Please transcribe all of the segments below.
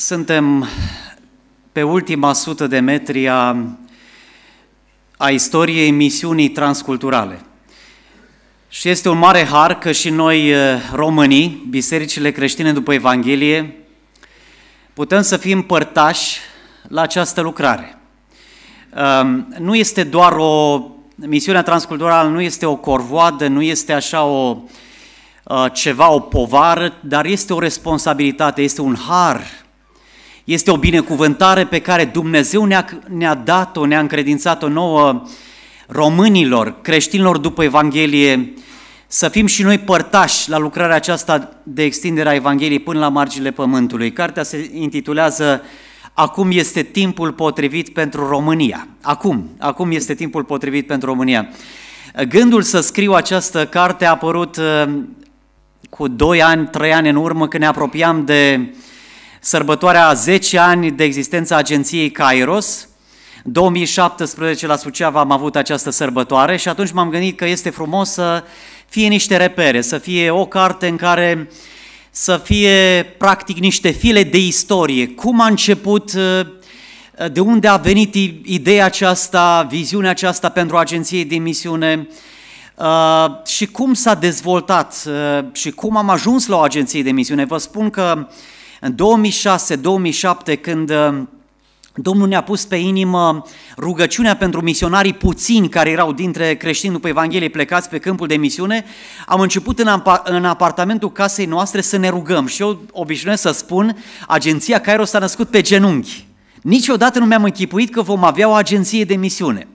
Suntem pe ultima sută de metri a, a istoriei misiunii transculturale. Și este un mare har că și noi eh, românii, bisericile creștine după Evanghelie, putem să fim părtași la această lucrare. Ehm, nu este doar o misiunea transculturală nu este o corvoadă, nu este așa o eh, ceva, o povară, dar este o responsabilitate, este un har este o binecuvântare pe care Dumnezeu ne-a, ne dat-o, ne-a încredințat-o nouă românilor, creștinilor după Evanghelie, să fim și noi părtași la lucrarea aceasta de extindere a Evangheliei până la marginile pământului. Cartea se intitulează Acum este timpul potrivit pentru România. Acum, acum este timpul potrivit pentru România. Gândul să scriu această carte a apărut uh, cu doi ani, trei ani în urmă, când ne apropiam de uh, sărbătoarea a 10 ani de existență a agenției Kairos. 2017 la Suceava am avut această sărbătoare și atunci m-am gândit că este frumos să fie niște repere, să fie o carte în care să fie practic niște file de istorie. Cum a început eh, de unde a venit ideea aceasta, viziunea aceasta pentru Agenției de misiune uh, și cum s-a dezvoltat uh, și cum am ajuns la o agenție de misiune. Vă spun că în 2006-2007, când um, Domnul ne-a pus pe inimă rugăciunea pentru misionarii puțini care erau dintre creștini după Evanghelie plecați pe câmpul de misiune, am început în, apartamentul casei noastre să ne rugăm și eu obișnuiesc să spun, agenția Cairo s-a născut pe genunchi. Niciodată nu mi-am închipuit că vom avea o agenție de misiune.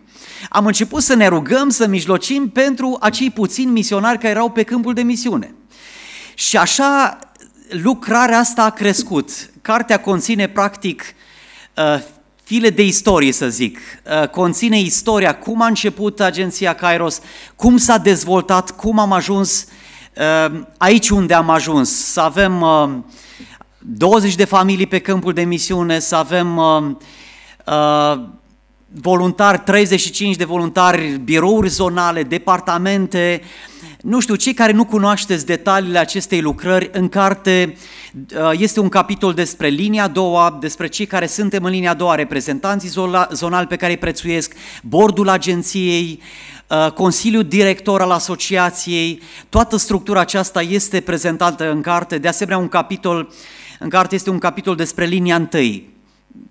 Am început să ne rugăm, să mijlocim pentru acei puțini misionari care erau pe câmpul de misiune. Și așa lucrarea asta a crescut. Cartea conține practic uh, file de istorie, să zic. Uh, conține istoria, cum a început agenția Kairos, cum s-a dezvoltat, cum am ajuns uh, aici unde am ajuns. Să avem 20 de familii pe câmpul de misiune, să avem voluntari, 35 de voluntari, birouri zonale, departamente, nu știu, cei care nu cunoașteți detaliile acestei lucrări, în carte uh, este un capitol despre linia a doua, despre cei care suntem în linia a doua, reprezentanții zonali pe care îi prețuiesc, bordul agenției, uh, Consiliul Director al Asociației, toată structura aceasta este prezentată în carte, de asemenea un capitol, în carte este un capitol despre linia întâi,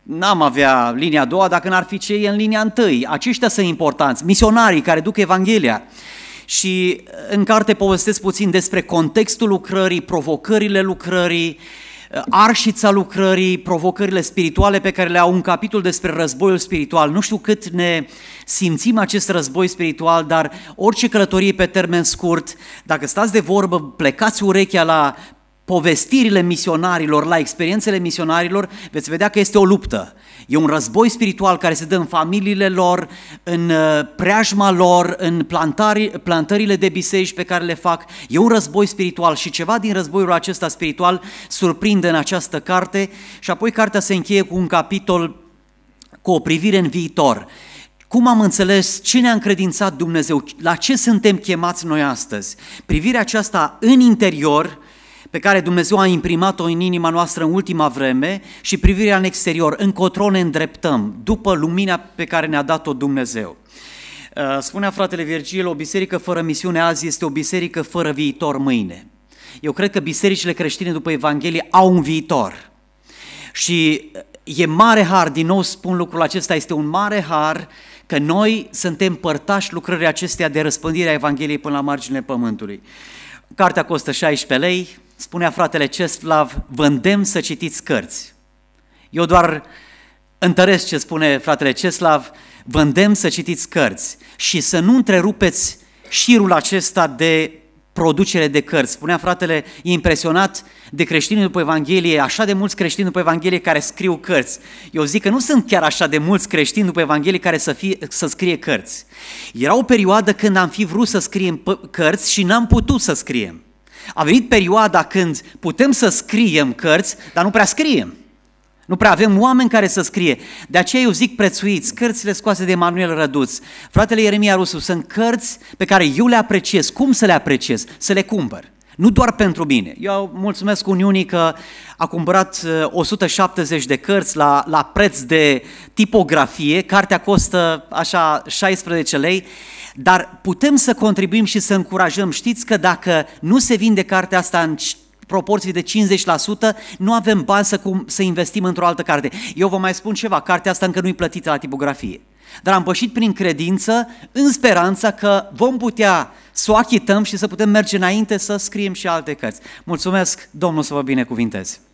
N-am avea linia a doua dacă n-ar fi cei în linia întâi. Aceștia sunt importanți, misionarii care duc Evanghelia. Și uh, în carte povestesc puțin despre contextul lucrării, provocările lucrării, uh, arșița lucrării, provocările spirituale pe care le au un capitol despre războiul spiritual. Nu știu cât ne simțim acest război spiritual, dar orice călătorie pe termen scurt, dacă stați de vorbă, plecați urechea la povestirile misionarilor, la experiențele misionarilor, veți vedea că este o luptă. E un război spiritual care se dă în familiile lor, în uh, preajma lor, în plantari, plantările de biserici pe care le fac. E un război spiritual și ceva din războiul acesta spiritual surprinde în această carte și apoi cartea se încheie cu un capitol cu o privire în viitor. Cum am înțeles ce ne-a încredințat Dumnezeu, la ce suntem chemați noi astăzi? Privirea aceasta în interior – pe care Dumnezeu a imprimat-o în inima noastră în ultima vreme și privirea în exterior, încotro ne îndreptăm, după lumina pe care ne-a dat-o Dumnezeu. Uh, spunea fratele Virgil, o biserică fără misiune azi este o biserică fără viitor mâine. Eu cred că bisericile creștine după Evanghelie au un viitor. Și uh, e mare har, din nou spun lucrul acesta, este un mare har că noi suntem părtași lucrării acesteia de răspândire a Evangheliei până la marginile pământului. Cartea costă 16 lei, spunea fratele Ceslav, vă îndemn să citiți cărți. Eu doar întăresc ce spune fratele Ceslav, vă îndemn să citiți cărți și să nu întrerupeți șirul acesta de producere de cărți. Spunea fratele, e impresionat de creștini după Evanghelie, așa de mulți creștini după Evanghelie care scriu cărți. Eu zic că nu sunt chiar așa de mulți creștini după Evanghelie care să, fie, să scrie cărți. Era o perioadă când am fi vrut să scriem cărți și n-am putut să scriem. A venit perioada când putem să scriem cărți, dar nu prea scriem. Nu prea avem oameni care să scrie. De aceea eu zic prețuiți, cărțile scoase de Emanuel Răduț. Fratele Ieremia Rusu, sunt cărți pe care eu le apreciez. Cum să le apreciez? Să le cumpăr. Nu doar pentru mine. Eu mulțumesc Uniunii că a cumpărat 170 uh, de cărți la, la preț de tipografie. Cartea costă așa 16 lei, dar putem să contribuim și să încurajăm. Știți că dacă nu se vinde cartea asta în proporții de 50%, nu avem bani să, cum, să investim într-o altă carte. Eu vă mai spun ceva, cartea asta încă nu-i plătită la tipografie. Dar am pășit prin credință, în speranța că vom putea să o achităm și să putem merge înainte să scriem și alte cărți. Mulțumesc, Domnul să vă binecuvinteze!